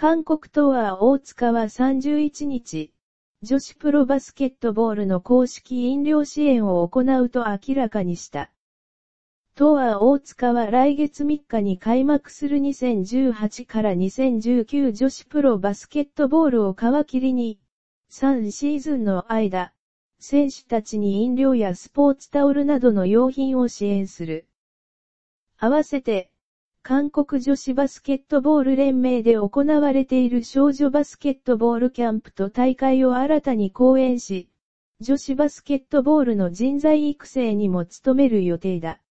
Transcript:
韓国とは、大塚は31日、女子プロバスケットボールの公式飲料支援を行うと明らかにした。とは、大塚は来月3日に開幕する2018から2019女子プロバスケットボールを皮切りに、3シーズンの間、選手たちに飲料やスポーツタオルなどの用品を支援する。合わせて、韓国女子バスケットボール連盟で行われている少女バスケットボールキャンプと大会を新たに講演し、女子バスケットボールの人材育成にも努める予定だ。